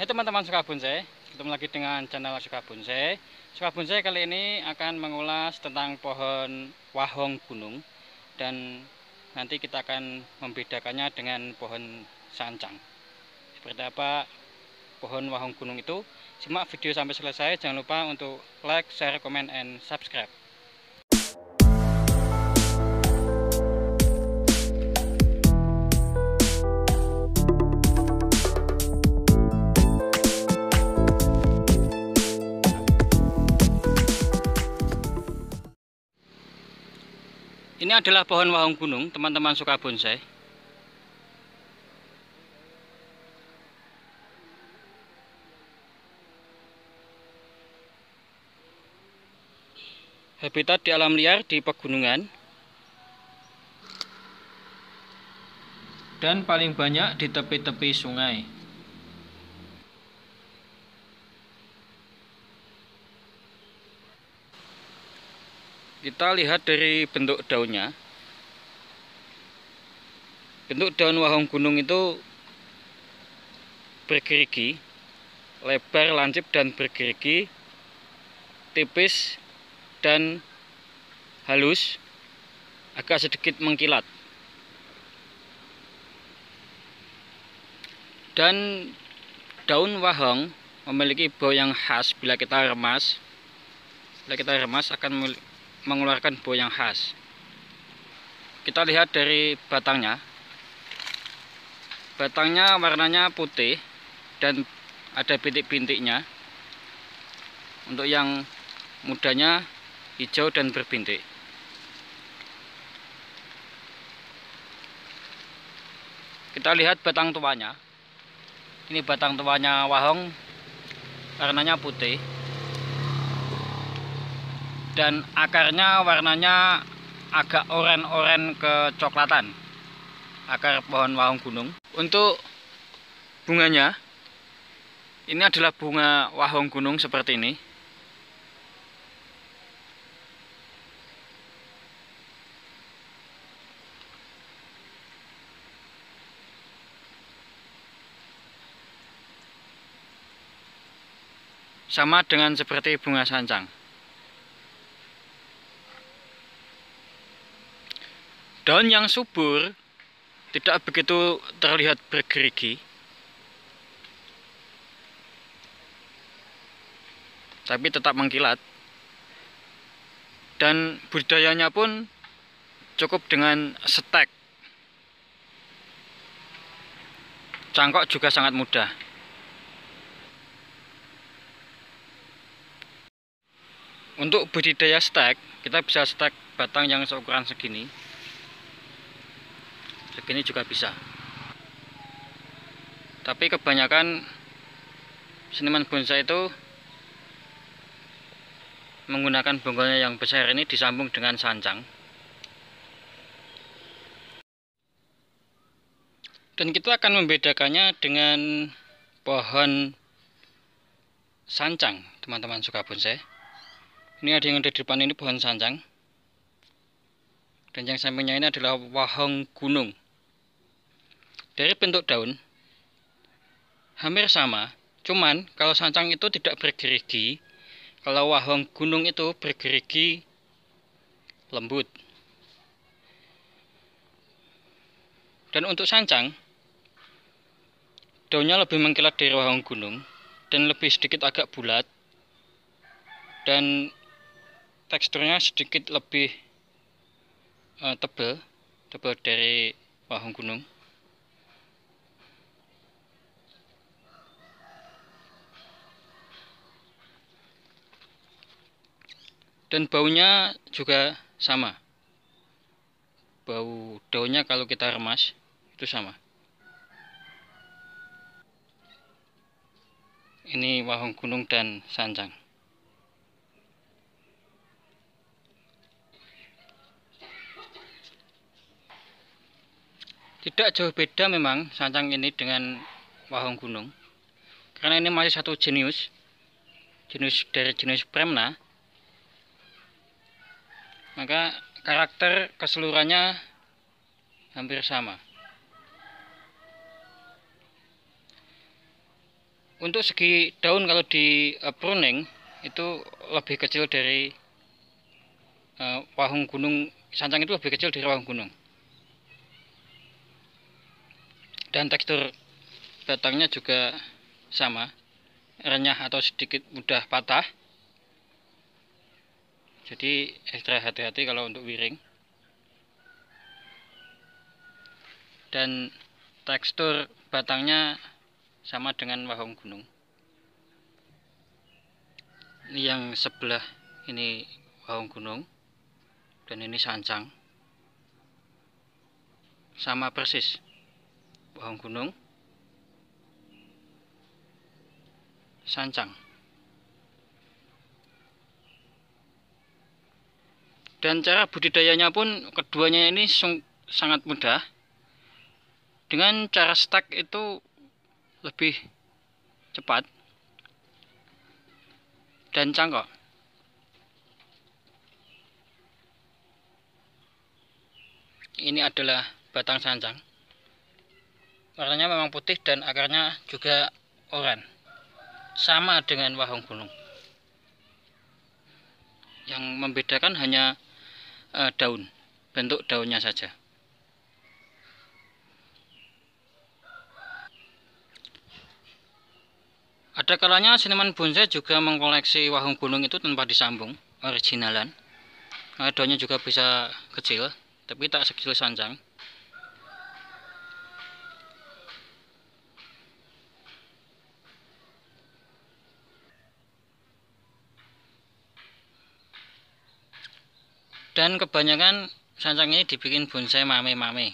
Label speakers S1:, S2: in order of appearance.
S1: Hai teman teman suka bonsai, ketemu lagi dengan channel suka bonsai. Suka bonsai kali ini akan mengulas tentang pohon wahong gunung dan nanti kita akan membedakannya dengan pohon sancang. Seperti apa pohon wahong gunung itu? Simak video sampai selesai. Jangan lupa untuk like, share, comment, and subscribe. Ini adalah pohon wahung gunung, teman-teman suka bonsai. Habitat di alam liar di pegunungan. Dan paling banyak di tepi-tepi sungai. kita lihat dari bentuk daunnya bentuk daun wahong gunung itu bergerigi lebar lancip dan bergerigi tipis dan halus agak sedikit mengkilat dan daun wahong memiliki bau yang khas bila kita remas bila kita remas akan memiliki mengeluarkan bau yang khas kita lihat dari batangnya batangnya warnanya putih dan ada bintik-bintiknya untuk yang mudanya hijau dan berbintik kita lihat batang tuanya ini batang tuanya wahong warnanya putih dan akarnya warnanya agak oren-oren kecoklatan akar pohon wahung gunung untuk bunganya ini adalah bunga wahung gunung seperti ini sama dengan seperti bunga sancang Daun yang subur tidak begitu terlihat bergerigi. Tapi tetap mengkilat. Dan budayanya pun cukup dengan stek. Cangkok juga sangat mudah. Untuk budidaya stek, kita bisa stek batang yang seukuran segini begini juga bisa tapi kebanyakan seniman bonsai itu menggunakan bonggolnya yang besar ini disambung dengan sancang dan kita akan membedakannya dengan pohon sancang teman-teman suka bonsai ini ada yang ada di depan ini pohon sancang dan yang sampingnya ini adalah wahong gunung. Dari bentuk daun, hampir sama. Cuman kalau sancang itu tidak bergerigi, kalau wahong gunung itu bergerigi lembut. Dan untuk sancang, daunnya lebih mengkilat dari wahong gunung dan lebih sedikit agak bulat dan teksturnya sedikit lebih uh, tebel tebel dari wahung gunung dan baunya juga sama bau daunnya kalau kita remas itu sama ini wahung gunung dan sanjang Tidak jauh beda memang sancang ini dengan wahong gunung. Karena ini masih satu jenis. Jenis dari jenis premna. Maka karakter keseluruhannya hampir sama. Untuk segi daun kalau di eh, pruning itu lebih kecil dari eh, wahung gunung sancang itu lebih kecil dari wahung gunung. dan tekstur batangnya juga sama renyah atau sedikit mudah patah jadi ekstra hati-hati kalau untuk wiring dan tekstur batangnya sama dengan wahong gunung ini yang sebelah ini wahong gunung dan ini sancang sama persis pohon gunung sancang dan cara budidayanya pun keduanya ini sangat mudah dengan cara stek itu lebih cepat dan cangkok ini adalah batang sancang warnanya memang putih dan akarnya juga oranye sama dengan wahong gunung yang membedakan hanya uh, daun bentuk daunnya saja ada kalanya seniman bonsai juga mengkoleksi wahong gunung itu tanpa disambung originalan nah, daunnya juga bisa kecil tapi tak sekecil sanjang dan kebanyakan sancang ini dibikin bonsai mame-mame